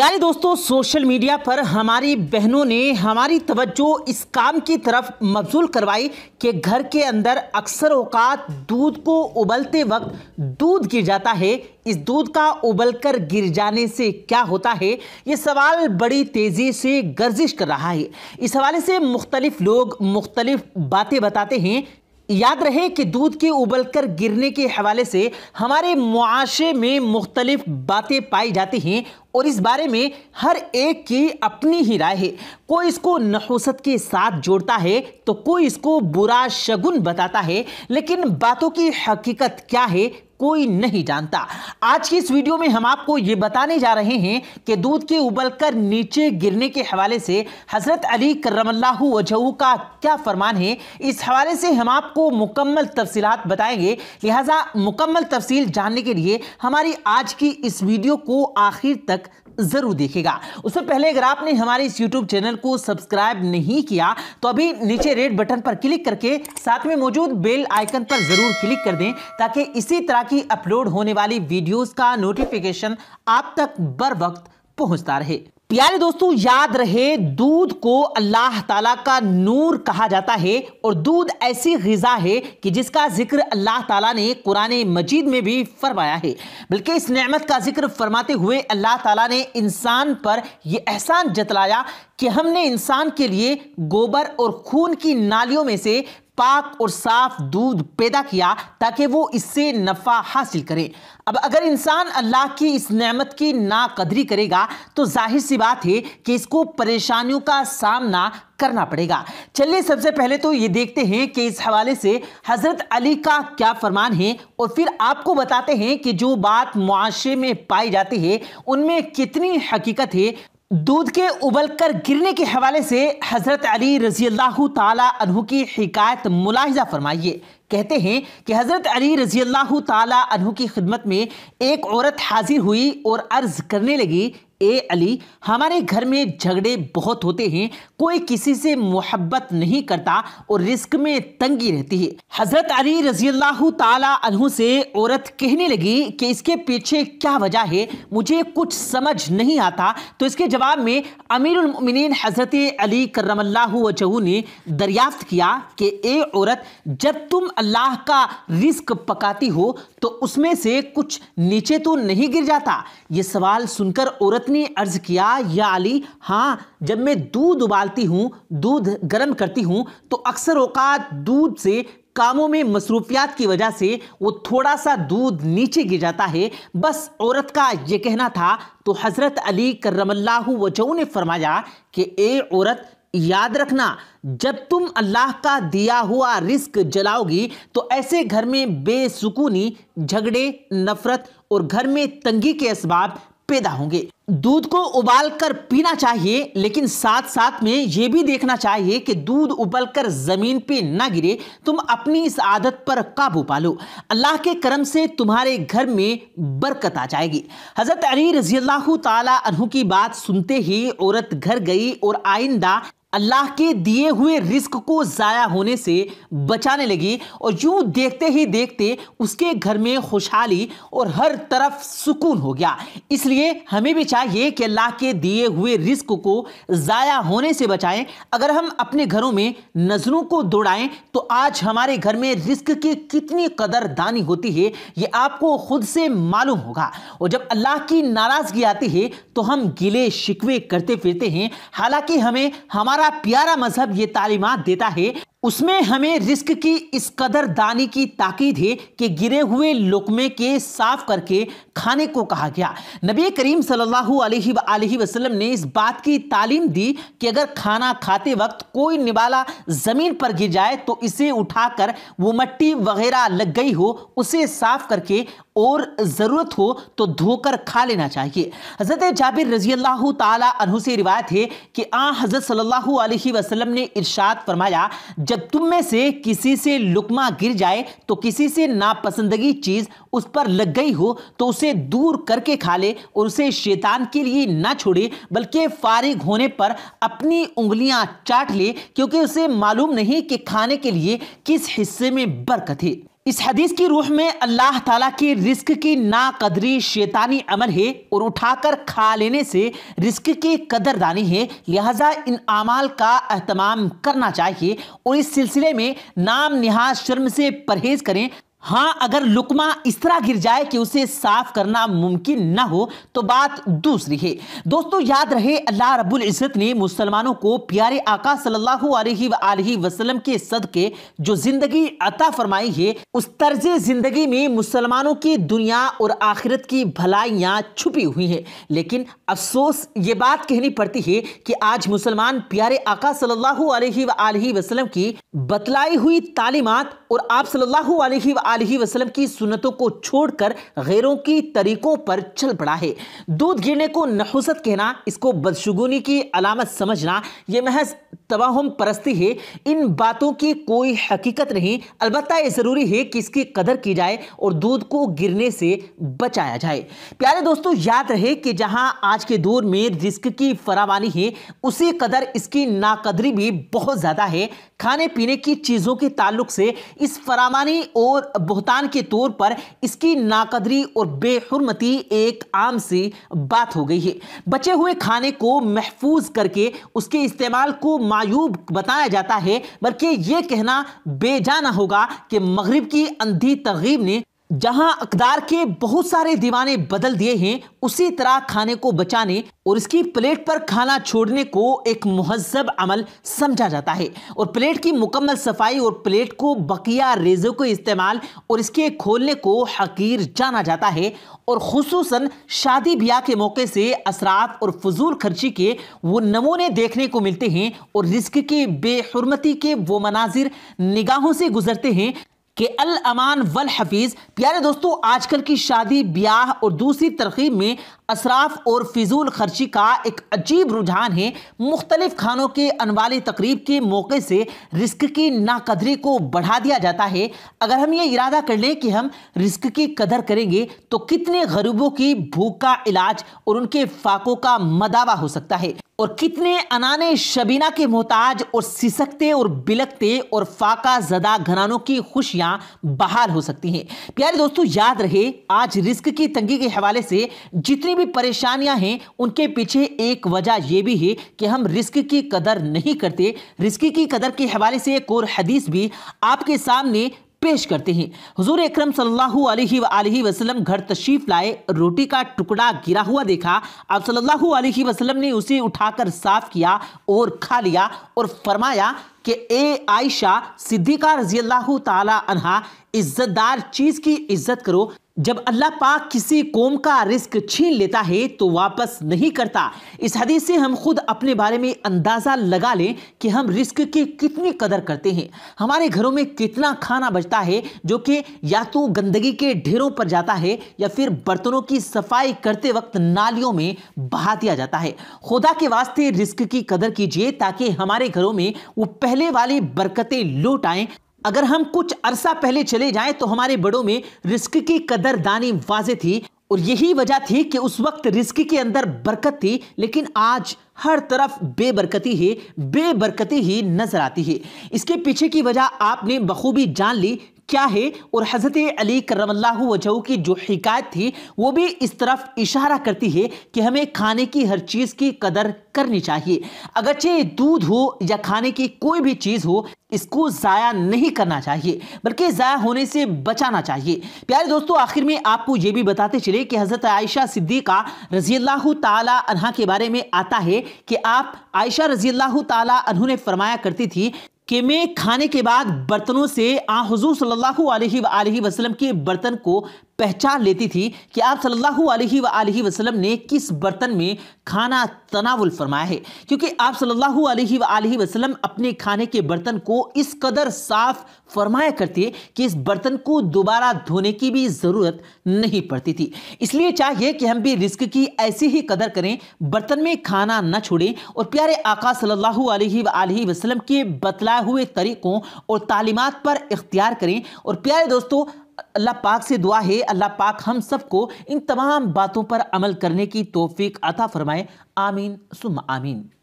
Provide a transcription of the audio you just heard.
प्यारे दोस्तों social media पर हमारी बहनों ने हमारी तवज्जो इस काम की तरफ मबजूल करवाई कि घर के अंदर अक्सर औकात दूध को उबलते वक्त दूध गिर जाता है इस दूध का उबलकर गिर जाने से क्या होता है ये सवाल बड़ी तेज़ी से गर्जिश कर रहा है इस हवाले से मुख्तलिफ लोग मुख्तलिफ बातें बताते हैं याद रहे कि दूध के उबलकर गिरने के हवाले से हमारे मुआशे में मुख्तलिफ बातें पाई जाती हैं और इस बारे में हर एक की अपनी ही राय है कोई इसको नहुसत के साथ जोड़ता है तो कोई इसको बुरा शगुन बताता है लेकिन बातों की हकीकत क्या है कोई नहीं जानता आज की इस वीडियो में हम आपको ये बताने जा रहे हैं कि दूध के उबलकर नीचे गिरने के हवाले से हज़रत अली करमल्लाहू वजहू का क्या फरमान है इस हवाले से हम आपको मुकम्मल तफसीत बताएंगे लिहाजा मुकम्मल तफसील जानने के लिए हमारी आज की इस वीडियो को आखिर तक ज़रूर देखेगा उससे पहले अगर आपने हमारे इस YouTube चैनल को सब्सक्राइब नहीं किया तो अभी नीचे रेड बटन पर क्लिक करके साथ में मौजूद बेल आइकन पर ज़रूर क्लिक कर दें ताकि इसी तरह की अपलोड होने वाली वीडियोस का नोटिफिकेशन आप तक बर वक्त पहुंचता रहे प्यारे दोस्तों याद रहे दूध को अल्लाह ताला का नूर कहा जाता है और दूध ऐसी गज़ा है कि जिसका जिक्र अल्लाह ताला ने कुरान मजीद में भी फरमाया है बल्कि इस नेमत का जिक्र फरमाते हुए अल्लाह ताला ने इंसान पर यह एहसान जतलाया कि हमने इंसान के लिए गोबर और खून की नालियों में से पाक और साफ दूध पैदा किया ताकि वो इससे नफ़ा हासिल करे अब अगर इंसान अल्लाह की इस नेमत की नाकदरी करेगा तो जाहिर सी बात है कि इसको परेशानियों का सामना करना पड़ेगा चलिए सबसे पहले तो ये देखते हैं कि इस हवाले से हज़रत अली का क्या फरमान है और फिर आपको बताते हैं कि जो बात मुआशे में पाई जाती है उनमें कितनी हकीकत है दूध के उबलकर गिरने के हवाले से हज़रत अली रजी अल्लाह तहु की शिकायत मुलाहजा फरमाइए कहते हैं कि हज़रत अली रजी अल्लाह तहु की खिदमत में एक औरत हाजिर हुई और अर्ज़ करने लगी ए अली हमारे घर में झगड़े बहुत होते हैं कोई किसी से मोहब्बत नहीं करता और रिस्क में तंगी रहती है हजरत अली रजी अल्लाह तु से औरत कहने लगी कि इसके पीछे क्या वजह है मुझे कुछ समझ नहीं आता तो इसके जवाब में अमीरुल अमीरमिन हजरत अली करमल्ला वजहू ने दरियाफ्त किया कि ए औरत जब तुम अल्लाह का रिस्क पकाती हो तो उसमें से कुछ नीचे तो नहीं गिर जाता ये सवाल सुनकर औरत ने अर्ज किया या अली हाँ जब मैं दूध उबालती हूँ दूध गर्म करती हूँ तो अक्सर औकात दूध से कामों में मसरूफियात की वजह से वो थोड़ा सा दूध नीचे गिर जाता है बस औरत का ये कहना था तो हज़रत अली करमल्ला वजह ने फरमाया कि ए औरत याद रखना जब तुम अल्लाह का दिया हुआ रिस्क जलाओगी तो ऐसे घर में बेसुकूनी झगड़े नफ़रत और घर में तंगी के इसबाब पैदा होंगे दूध को उबालकर पीना चाहिए लेकिन साथ साथ में ये भी देखना चाहिए कि दूध उबलकर ज़मीन पे ना गिरे तुम अपनी इस आदत पर काबू पालो अल्लाह के करम से तुम्हारे घर में बरकत आ जाएगी हज़रत अली रजी अल्लाह तला की बात सुनते ही औरत घर गई और आइंदा अल्लाह के दिए हुए रिस्क को ज़ाया होने से बचाने लगी और यूँ देखते ही देखते उसके घर में खुशहाली और हर तरफ सुकून हो गया इसलिए हमें भी चाहिए कि अल्लाह के दिए हुए रिस्क को ज़ाया होने से बचाएं अगर हम अपने घरों में नज़रों को दौड़ाएं तो आज हमारे घर में रिस्क की कितनी कदरदानी होती है ये आपको खुद से मालूम होगा और जब अल्लाह की नाराज़गी आती है तो हम गिले शिकवे करते फिरते हैं हालाँकि हमें हमारा हमारा प्यारा मजहब ये तालीमत देता है उसमें हमें रिस्क की इस कदर दानी की ताकीद है कि गिरे हुए लुकमे के साफ करके खाने को कहा गया नबी करीम सल्लल्लाहु अलैहि वसल्लम ने इस बात की तालीम दी कि अगर खाना खाते वक्त कोई निवाला ज़मीन पर गिर जाए तो इसे उठाकर वो मट्टी वगैरह लग गई हो उसे साफ करके और ज़रूरत हो तो धोकर खा लेना चाहिए हज़रत जाबिर रजी अल्लाह तु से रिवायत है कि आ हज़रत सल्ला वसलम ने इर्शाद फरमाया जब तुम में से किसी से लुकमा गिर जाए तो किसी से नापसंदगी चीज़ उस पर लग गई हो तो उसे दूर करके खा ले और उसे शैतान के लिए ना छोड़े बल्कि फारिग होने पर अपनी उंगलियां चाट ले क्योंकि उसे मालूम नहीं कि खाने के लिए किस हिस्से में बरकत है इस हदीस की रूह में अल्लाह ताला की रिस्क की नाकदरी शैतानी अमल है और उठाकर खा लेने से रिस्क की कदरदानी है लिहाजा इन अमाल का अहतमाम करना चाहिए और इस सिलसिले में नाम निहाज शर्म से परहेज करें हाँ अगर लुकमा इस तरह गिर जाए कि उसे साफ करना मुमकिन ना हो तो बात दूसरी है दोस्तों याद रहे अल्लाह रब्बुल इज़्ज़त ने मुसलमानों को प्यारे आका सल्लल्लाहु अलैहि वसल्लम के सदके जो ज़िंदगी अता फरमाई है उस तर्ज ज़िंदगी में मुसलमानों की दुनिया और आखिरत की भलाइयाँ छुपी हुई है लेकिन अफसोस ये बात कहनी पड़ती है कि आज मुसलमान प्यारे आका सल्लल्लाहु अलैहि वसल्लम की बतलाई हुई तालीमत और आप सल्लल्लाहु अलैहि अलैहि वसल्लम की सुन्नतों को छोड़कर गैरों की तरीकों पर चल पड़ा है दूध गिरने को नहुसत कहना इसको बदशगुनी की अलामत समझना ये महज तबाहम परस्ती है इन बातों की कोई हकीकत नहीं अलबत्त ये ज़रूरी है कि इसकी कदर की जाए और दूध को गिरने से बचाया जाए प्यारे दोस्तों याद रहे कि जहाँ आज के दौर में रिस्क की फरावानी है उसी कदर इसकी नाकदरी भी बहुत ज़्यादा है खाने पीने की चीज़ों के ताल्लुक से इस फरामानी और बहतान के तौर पर इसकी नाकदरी और बेहरमती एक आम सी बात हो गई है बचे हुए खाने को महफूज करके उसके इस्तेमाल को मायूब बताया जाता है बल्कि ये कहना बेजाना होगा कि मगरब की अंधी तरगीब ने जहां अकदार के बहुत सारे दीवाने बदल दिए हैं उसी तरह खाने को बचाने और इसकी प्लेट पर खाना छोड़ने को एक महजब अमल समझा जाता है और प्लेट की मुकम्मल सफाई और प्लेट को बकिया रेजों के इस्तेमाल और इसके खोलने को हकीर जाना जाता है और खसूस शादी ब्याह के मौके से असरात और फजूल खर्ची के वो नमूने देखने को मिलते हैं और रिस्क की बेहरमती के वो मनाजिर निगाहों से गुजरते हैं कि अल अमान वल हफीज़ प्यारे दोस्तों आजकल की शादी ब्याह और दूसरी तरकीब में असराफ और फिजूल खर्ची का एक अजीब रुझान है मुख्तलिफ खानों के अनवाली तकरीब के मौके से रिस्क की नाकदरी को बढ़ा दिया जाता है अगर हम ये इरादा कर लें कि हम रिस्क की कदर करेंगे तो कितने गरीबों की भूख का इलाज और उनके फाकों का मदावा हो सकता है और कितने अनाने शबीना के मोहताज और सिसकते और बिलकते और फाका जदा घरानों की खुशियां बहाल हो सकती हैं प्यारे दोस्तों याद रहे आज रिस्क की तंगी के हवाले से जितनी भी परेशानियां हैं उनके पीछे एक वजह यह भी है कि हम रिस्क की कदर नहीं करते रिस्क की कदर के हवाले से एक और हदीस भी आपके सामने पेश करते हैं हजूर अक्रम सल्लल्लाहु अलैहि वसल्लम घर तशरीफ लाए रोटी का टुकड़ा गिरा हुआ देखा आप सल्लल्लाहु अलैहि वसल्लम ने उसे उठाकर साफ किया और खा लिया और फरमाया कि ए आयशा सिद्दीका रजी अल्लाह तला इज्जतदार चीज़ की इज्जत करो जब अल्लाह पाक किसी कौम का रिस्क छीन लेता है तो वापस नहीं करता इस हदीस से हम खुद अपने बारे में अंदाज़ा लगा लें कि हम रिस्क की कितनी कदर करते हैं हमारे घरों में कितना खाना बचता है जो कि या तो गंदगी के ढेरों पर जाता है या फिर बर्तनों की सफाई करते वक्त नालियों में बहा दिया जाता है खुदा के वास्ते रिस्क की कदर कीजिए ताकि हमारे घरों में वो पहले वाली बरकतें लौट आएँ अगर हम कुछ अरसा पहले चले जाएं तो हमारे बड़ों में रिस्क की कदरदानी वाजे थी और यही वजह थी कि उस वक्त रिस्क के अंदर बरकत थी लेकिन आज हर तरफ बेबरकती ही बेबरकती ही नजर आती है इसके पीछे की वजह आपने बखूबी जान ली क्या है और हज़रत अली करमल्ला वजह की जो शिकायत थी वो भी इस तरफ इशारा करती है कि हमें खाने की हर चीज़ की कदर करनी चाहिए अगरचे दूध हो या खाने की कोई भी चीज़ हो इसको ज़ाया नहीं करना चाहिए बल्कि ज़ाया होने से बचाना चाहिए प्यारे दोस्तों आखिर में आपको ये भी बताते चले कि हज़रत आयशा सिद्दीक़ा रजी अल्लाह तहा के बारे में आता है कि आप आयशा रजी अल्लाह तहा ने फरमाया करती थी कि मैं खाने के बाद बर्तनों से आ हजूर सल्लल्लाहु अलैहि वसल्लम के बर्तन को पहचान लेती थी कि आप सल्लल्लाहु अलैहि व वसल्लम ने किस बर्तन में खाना तनावुल फरमाया है क्योंकि आप सल्लल्लाहु अलैहि व वसल्लम अपने खाने के बर्तन को इस कदर साफ फरमाया करते कि इस बर्तन को दोबारा धोने की भी ज़रूरत नहीं पड़ती थी इसलिए चाहिए कि हम भी रिस्क की ऐसी ही कदर करें बर्तन में खाना न छोड़ें और प्यारे आका सल्लल्लाहु अलैहि वसल्लम के बतलाए हुए तरीक़ों और तालीमत पर इख्तियार करें और प्यारे दोस्तों अल्लाह पाक से दुआ है अल्लाह पाक हम सबको इन तमाम बातों पर अमल करने की तोफीक अता फरमाए आमीन सुम आमीन